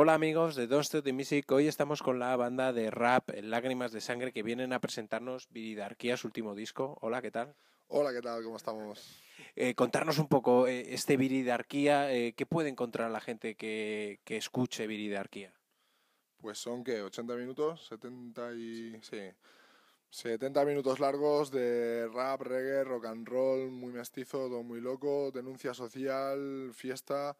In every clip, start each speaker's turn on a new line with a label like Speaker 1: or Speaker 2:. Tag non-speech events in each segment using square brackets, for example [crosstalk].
Speaker 1: Hola amigos de Don't Stop the Music, hoy estamos con la banda de rap eh, Lágrimas de Sangre que vienen a presentarnos Viridarquía, su último disco. Hola, ¿qué tal? Hola, ¿qué tal? ¿Cómo estamos? Eh, contarnos un poco eh, este Viridarquía, ¿qué puede encontrar la gente que, que escuche Viridarquía?
Speaker 2: Pues son que 80 minutos, 70 y... Sí. 70 minutos largos de rap, reggae, rock and roll, muy mestizo, todo muy loco, denuncia social, fiesta,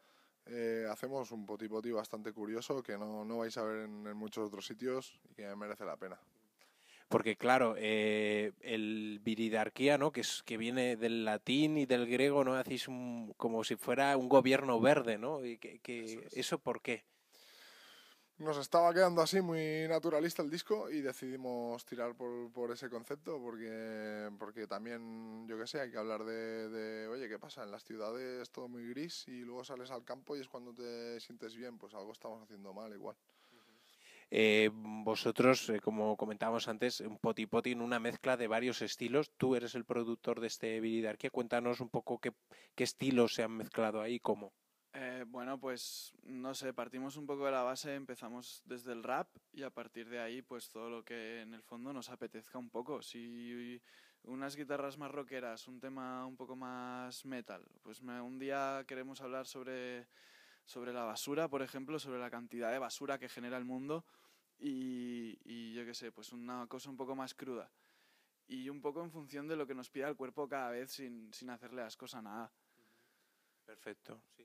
Speaker 2: eh, hacemos un potipoti bastante
Speaker 1: curioso que no, no vais a ver
Speaker 2: en, muchos otros sitios y que merece la pena.
Speaker 1: Porque claro, eh, el viridarquía, ¿no? Que, es, que viene del latín y del griego, ¿no? Hacéis como si fuera un gobierno verde, ¿no? Y que, eso, por qué?
Speaker 2: nos estaba quedando así muy naturalista el disco y decidimos tirar por, por ese concepto porque, porque también, yo qué sé, hay que hablar de, oye, ¿qué pasa? En las ciudades todo muy gris y luego sales al campo y es cuando te sientes bien, pues algo
Speaker 1: estamos haciendo mal igual. Eh, vosotros, eh, como comentábamos antes, un poti poti en una mezcla de varios estilos. Tú eres el productor de este Viridarquía. Cuéntanos un poco qué, qué estilos se han mezclado ahí cómo.
Speaker 3: Eh, bueno, pues no sé, partimos un poco de la base, empezamos desde el rap y a partir de ahí pues todo lo que en el fondo nos apetezca un poco. Si unas guitarras más rockeras, un tema un poco más metal, pues un día queremos hablar sobre, sobre la basura, por ejemplo, sobre la cantidad de basura que genera el mundo y, yo qué sé, pues una cosa un poco más cruda. Y un poco en función de lo que nos pida el cuerpo cada vez sin, sin hacerle las a nada. Perfecto, sí.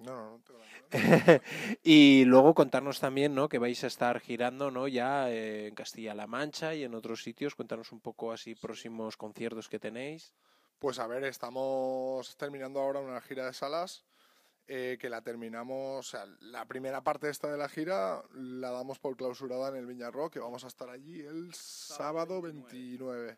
Speaker 3: No, no, no [laughs] y
Speaker 1: luego contarnos también, ¿no? Que vais a estar girando, ¿no? Ya eh, en Castilla-La Mancha y en otros sitios. Cuéntanos un poco así próximos conciertos que tenéis.
Speaker 2: Pues a ver, estamos terminando ahora una gira de salas eh, que la terminamos, la primera parte esta de la gira la damos por clausurada en el Viñarro, que vamos a estar allí el sábado 29.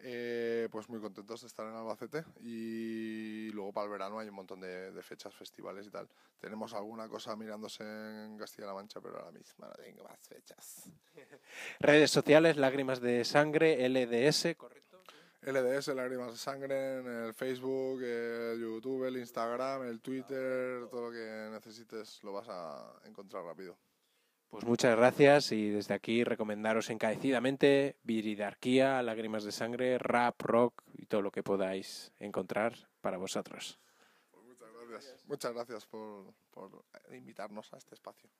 Speaker 2: Eh, pues muy contentos de estar en Albacete y luego para el verano hay un montón de, de fechas, festivales y tal. Tenemos alguna cosa mirándose en Castilla-La Mancha, pero ahora mismo no tengo más fechas. [laughs]
Speaker 1: Redes sociales, lágrimas de sangre, LDS, correcto.
Speaker 2: LDS, lágrimas de sangre, en el Facebook, el YouTube, el Instagram, el Twitter, todo lo que necesites lo vas a encontrar rápido. Pues
Speaker 1: muchas gracias y desde aquí recomendaros encarecidamente Viridarquía, Lágrimas de Sangre, Rap, Rock y todo lo que podáis encontrar para vosotros. Pues muchas gracias,
Speaker 2: muchas gracias por invitarnos a este espacio.